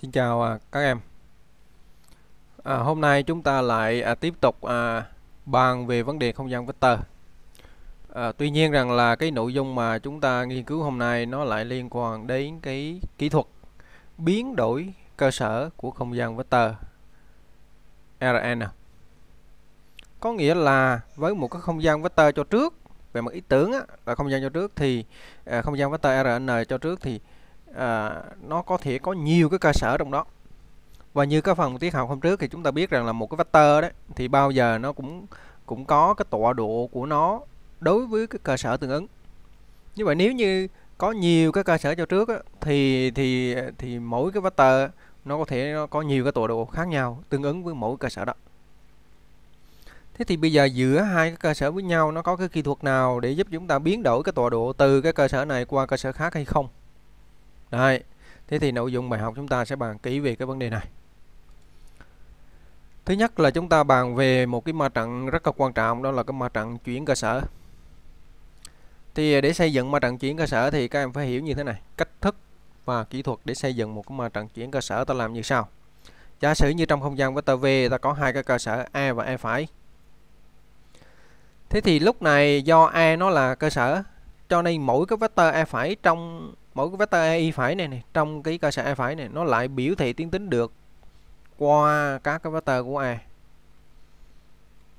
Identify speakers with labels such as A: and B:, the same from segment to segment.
A: Xin chào à, các em à, Hôm nay chúng ta lại à, tiếp tục à, bàn về vấn đề không gian vector à, Tuy nhiên rằng là cái nội dung mà chúng ta nghiên cứu hôm nay nó lại liên quan đến cái kỹ thuật biến đổi cơ sở của không gian vector RN à. Có nghĩa là với một cái không gian vector cho trước về mặt ý tưởng á, là không gian cho trước thì à, không gian vector RN cho trước thì à, nó có thể có nhiều cái cơ sở trong đó và như cái phần tiết học hôm trước thì chúng ta biết rằng là một cái vector đấy thì bao giờ nó cũng cũng có cái tọa độ của nó đối với cái cơ sở tương ứng như vậy nếu như có nhiều cái cơ sở cho trước á, thì thì thì mỗi cái vector nó có thể nó có nhiều cái tọa độ khác nhau tương ứng với mỗi cơ sở đó thế thì bây giờ giữa hai cái cơ sở với nhau nó có cái kỹ thuật nào để giúp chúng ta biến đổi cái tọa độ từ cái cơ sở này qua cơ sở khác hay không Đấy. Thế thì nội dung bài học chúng ta sẽ bàn kỹ về cái vấn đề này. Thứ nhất là chúng ta bàn về một cái ma trận rất là quan trọng đó là cái ma trận chuyển cơ sở. Thì để xây dựng ma trận chuyển cơ sở thì các em phải hiểu như thế này, cách thức và kỹ thuật để xây dựng một cái ma trận chuyển cơ sở ta làm như sau. Giả sử như trong không gian vector V ta có hai cái cơ sở A và E phải. Thế thì lúc này do A nó là cơ sở cho nên mỗi cái vector E phải trong mỗi cái vector AI phải này, này trong cái cơ sở AI phải này nó lại biểu thị tiến tính được qua các cái vector của A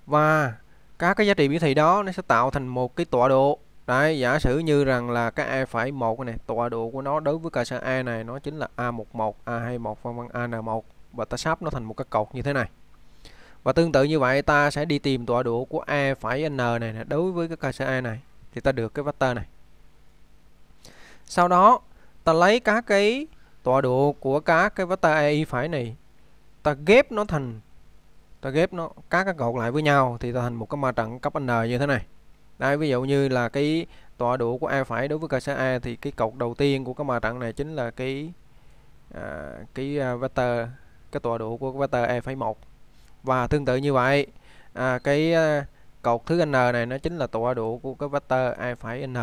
A: và các cái giá trị biểu thị đó nó sẽ tạo thành một cái tọa độ đấy giả sử như rằng là cái A phải một này tọa độ của nó đối với cơ sở A này nó chính là A11 A21 vân vân AN1 và ta sắp nó thành một cái cột như thế này và tương tự như vậy ta sẽ đi tìm tọa độ của A phải N này, này đối với cái cơ sở A này thì ta được cái vector này sau đó ta lấy các cái tọa độ của các cái vector AI phải này ta ghép nó thành ta ghép nó các cái cột lại với nhau thì ta thành một cái ma trận cấp N như thế này đây ví dụ như là cái tọa độ của A phải đối với cơ sở A thì cái cột đầu tiên của cái ma trận này chính là cái à, cái à, vector cái tọa độ của vector A phải 1 và tương tự như vậy à, cái à, cột thứ N này nó chính là tọa độ của cái vector A phải N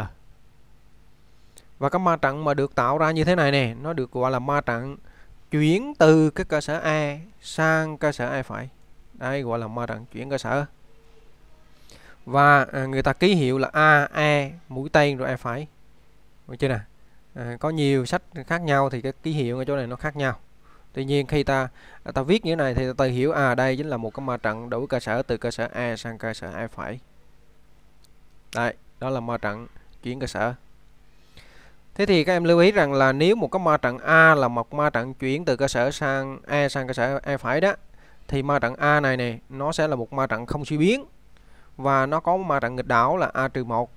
A: và các ma trận mà được tạo ra như thế này nè nó được gọi là ma trận chuyển từ cái cơ sở A sang cơ sở A phải đây gọi là ma trận chuyển cơ sở và à, người ta ký hiệu là A E mũi tên rồi A phải được chưa nè à, có nhiều sách khác nhau thì cái ký hiệu ở chỗ này nó khác nhau Tuy nhiên khi ta à, ta viết như thế này thì ta hiểu à đây chính là một cái ma trận đổi cơ sở từ cơ sở A sang cơ sở A phải. Đây, đó là ma trận chuyển cơ sở. Thế thì các em lưu ý rằng là nếu một cái ma trận A là một ma trận chuyển từ cơ sở sang E sang cơ sở E phải đó thì ma trận A này này nó sẽ là một ma trận không suy biến và nó có ma trận nghịch đảo là A trừ 1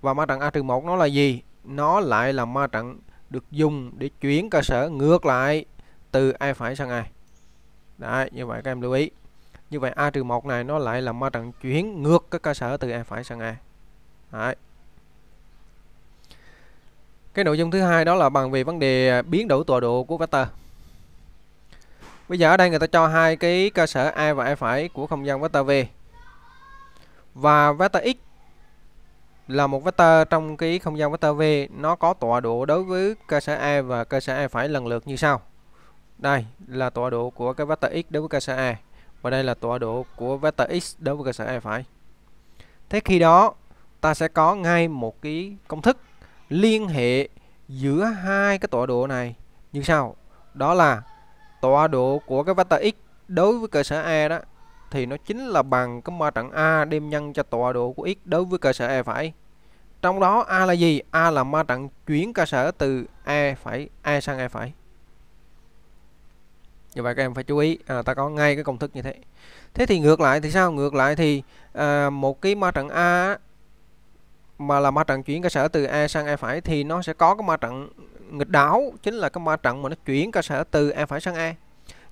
A: và ma trận A trừ 1 nó là gì? Nó lại là ma trận được dùng để chuyển cơ sở ngược lại từ E phải sang E. Đấy, như vậy các em lưu ý. Như vậy A trừ 1 này nó lại là ma trận chuyển ngược cái cơ sở từ E phải sang E. Đấy. Cái nội dung thứ hai đó là bằng về vấn đề à, biến đổi tọa độ của vector. Bây giờ ở đây người ta cho hai cái cơ sở A và A' phải của không gian vector V. Và vector X là một vector trong cái không gian vector V nó có tọa độ đối với cơ sở A và cơ sở A phải lần lượt như sau. Đây là tọa độ của cái vector X đối với cơ sở A và đây là tọa độ của vector X đối với cơ sở A phải. Thế khi đó ta sẽ có ngay một cái công thức liên hệ giữa hai cái tọa độ này như sau đó là tọa độ của cái vector x đối với cơ sở E đó thì nó chính là bằng cái ma trận A đem nhân cho tọa độ của x đối với cơ sở E phải trong đó A là gì A là ma trận chuyển cơ sở từ E phải E sang E phải như vậy các em phải chú ý à, ta có ngay cái công thức như thế thế thì ngược lại thì sao ngược lại thì à, một cái ma trận A mà là ma trận chuyển cơ sở từ A sang A phải thì nó sẽ có cái ma trận nghịch đảo chính là cái ma trận mà nó chuyển cơ sở từ A phải sang A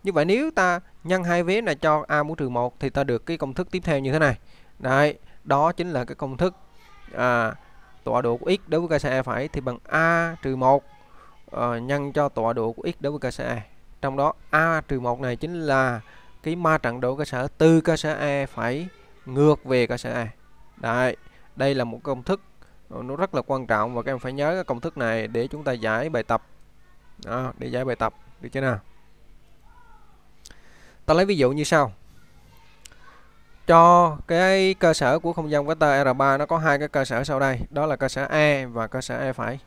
A: như vậy nếu ta nhân hai vế này cho A mũ trừ 1 thì ta được cái công thức tiếp theo như thế này đấy đó chính là cái công thức à, tọa độ của x đối với cơ sở A phải thì bằng A trừ 1 à, ờ, nhân cho tọa độ của x đối với cơ sở A trong đó A trừ 1 này chính là cái ma trận độ cơ sở từ cơ sở A phải ngược về cơ sở A đấy đây là một công thức nó rất là quan trọng và các em phải nhớ cái công thức này để chúng ta giải bài tập đó, để giải bài tập được chưa nào ta lấy ví dụ như sau cho cái cơ sở của không gian vector R3 nó có hai cái cơ sở sau đây đó là cơ sở E và cơ sở E phải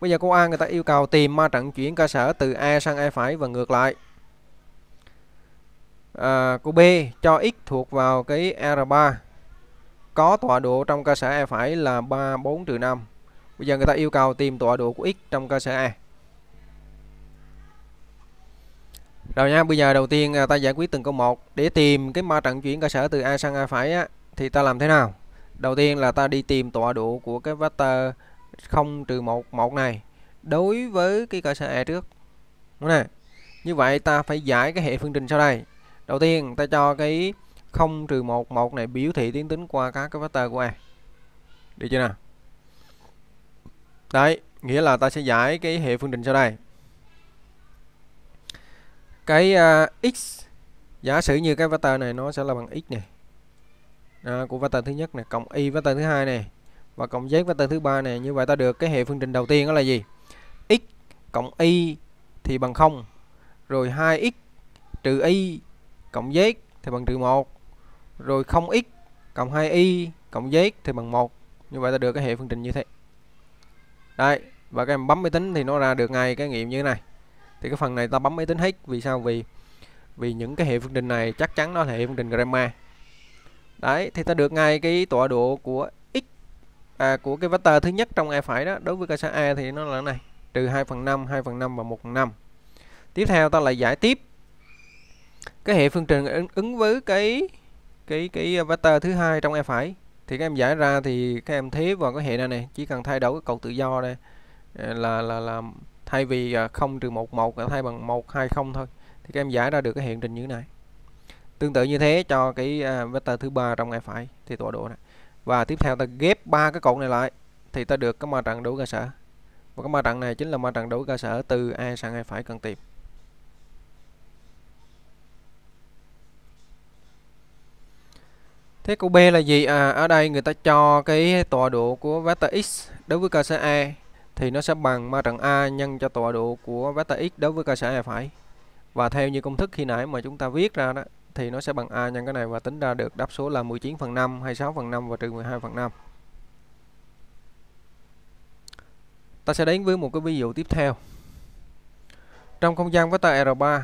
A: bây giờ cô A người ta yêu cầu tìm ma trận chuyển cơ sở từ a sang E phải và ngược lại à, câu B cho x thuộc vào cái R3 có tọa độ trong cơ sở E phải là 3 4 trừ 5 bây giờ người ta yêu cầu tìm tọa độ của x trong cơ sở E rồi nha bây giờ đầu tiên à, ta giải quyết từng câu một để tìm cái ma trận chuyển cơ sở từ A sang A phải á, thì ta làm thế nào đầu tiên là ta đi tìm tọa độ của cái vector 0 trừ 1 1 này đối với cái cơ sở E trước đúng không nè như vậy ta phải giải cái hệ phương trình sau đây đầu tiên ta cho cái 0 trừ 1 1 này biểu thị tiến tính qua các cái vectơ của A đi chưa nào đấy nghĩa là ta sẽ giải cái hệ phương trình sau đây cái uh, x giả sử như cái vectơ này nó sẽ là bằng x này à, của vectơ thứ nhất này cộng y vectơ thứ hai này và cộng z vectơ thứ ba này như vậy ta được cái hệ phương trình đầu tiên đó là gì x cộng y thì bằng 0 rồi 2x trừ y cộng z thì bằng trừ 1 rồi 0x cộng 2y cộng z thì bằng 1 như vậy ta được cái hệ phương trình như thế đây và các em bấm máy tính thì nó ra được ngay cái nghiệm như thế này thì cái phần này ta bấm máy tính hết vì sao vì vì những cái hệ phương trình này chắc chắn nó là hệ phương trình Grammar đấy thì ta được ngay cái tọa độ của x à, của cái vectơ thứ nhất trong e phải đó đối với cơ sở a thì nó là này trừ 2 phần 5 2 phần 5 và 1 phần 5 tiếp theo ta lại giải tiếp cái hệ phương trình ứng, ứng với cái cái cái vector thứ hai trong e phải thì các em giải ra thì các em thế vào cái hệ này này chỉ cần thay đổi cái cầu tự do đây ờ, là là là thay vì 0 à, trừ 1 1 thay bằng 1 2 0 thôi thì các em giải ra được cái hiện trình như thế này tương tự như thế cho cái à, vector thứ ba trong e phải thì tọa độ này và tiếp theo ta ghép ba cái cột này lại thì ta được cái mặt trận đủ cơ sở và cái mặt trận này chính là mặt trận đủ cơ sở từ a sang e phải cần tìm Thế câu B là gì? À, ở đây người ta cho cái tọa độ của vector x đối với cơ sở A thì nó sẽ bằng ma trận A nhân cho tọa độ của vector x đối với cơ sở A phải. Và theo như công thức khi nãy mà chúng ta viết ra đó thì nó sẽ bằng A nhân cái này và tính ra được đáp số là 19 phần 5, 26 phần 5 và trừ 12 phần 5. Ta sẽ đến với một cái ví dụ tiếp theo. Trong không gian vector R3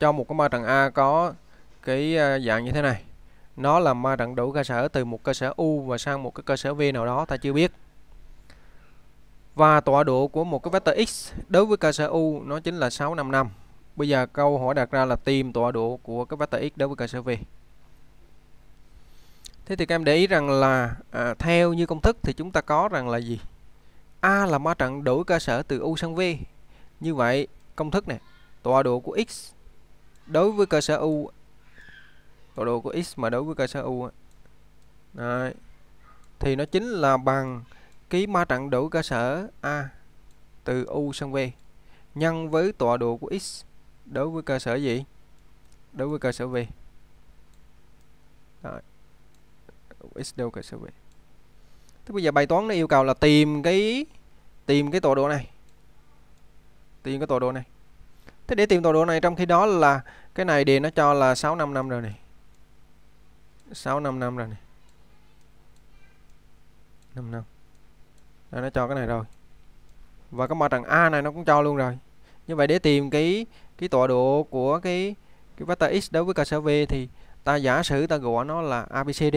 A: cho một cái ma trận A có cái à, dạng như thế này nó là ma trận đổi cơ sở từ một cơ sở U và sang một cái cơ sở V nào đó ta chưa biết và tọa độ của một cái vector x đối với cơ sở U nó chính là 655 bây giờ câu hỏi đặt ra là tìm tọa độ của cái vector x đối với cơ sở V thế thì các em để ý rằng là à, theo như công thức thì chúng ta có rằng là gì A là ma trận đổi cơ sở từ U sang V như vậy công thức này tọa độ của x đối với cơ sở U tọa độ của x mà đối với cơ sở u Đấy. thì nó chính là bằng ký ma trận đủ cơ sở a từ u sang v nhân với tọa độ của x đối với cơ sở gì đối với cơ sở v Đấy. x đâu cơ sở v thế bây giờ bài toán nó yêu cầu là tìm cái tìm cái tọa độ này tìm cái tọa độ này thế để tìm tọa độ này trong khi đó là cái này đề nó cho là 655 rồi này 6 5 5 rồi này 5 5 Đây, nó cho cái này rồi và cái mặt matrix A này nó cũng cho luôn rồi như vậy để tìm cái cái tọa độ của cái cái vector x đối với cơ sở V thì ta giả sử ta gọi nó là ABCD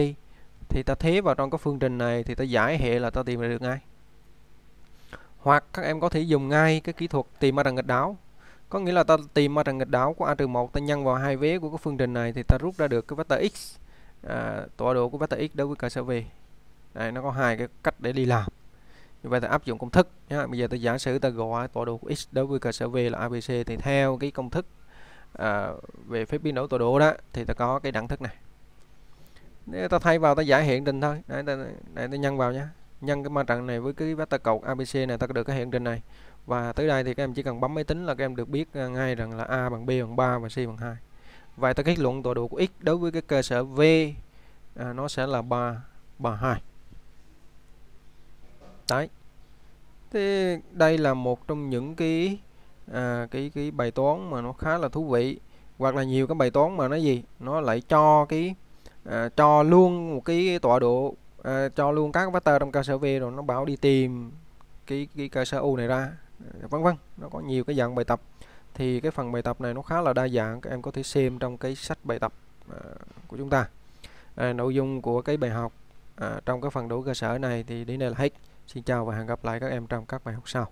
A: thì ta thế vào trong cái phương trình này thì ta giải hệ là ta tìm được ngay hoặc các em có thể dùng ngay cái kỹ thuật tìm mặt trận nghịch đảo có nghĩa là ta tìm mặt trận nghịch đảo của a trừ một ta nhân vào hai vế của cái phương trình này thì ta rút ra được cái vector x à, tọa độ của vector x đối với cơ sở v đây nó có hai cái cách để đi làm như vậy ta áp dụng công thức nhá. bây giờ ta giả sử ta gọi tọa độ của x đối với cơ sở v là abc thì theo cái công thức à, về phép biến đổi tọa độ đó thì ta có cái đẳng thức này nếu ta thay vào ta giải hiện trình thôi đấy ta, đấy, ta nhân vào nhé nhân cái ma trận này với cái vector cột abc này ta có được cái hiện trình này và tới đây thì các em chỉ cần bấm máy tính là các em được biết à, ngay rằng là a bằng b bằng 3 và c bằng 2 Vậy ta kết luận tọa độ của x đối với cái cơ sở V à, nó sẽ là 3 32. Đấy. Thế đây là một trong những cái à, cái cái bài toán mà nó khá là thú vị hoặc là nhiều cái bài toán mà nó gì nó lại cho cái à, cho luôn một cái tọa độ à, cho luôn các vector trong cơ sở V rồi nó bảo đi tìm cái cái cơ sở U này ra vân vân nó có nhiều cái dạng bài tập thì cái phần bài tập này nó khá là đa dạng các em có thể xem trong cái sách bài tập à, của chúng ta à, nội dung của cái bài học à, trong cái phần đủ cơ sở này thì đến đây là hết xin chào và hẹn gặp lại các em trong các bài học sau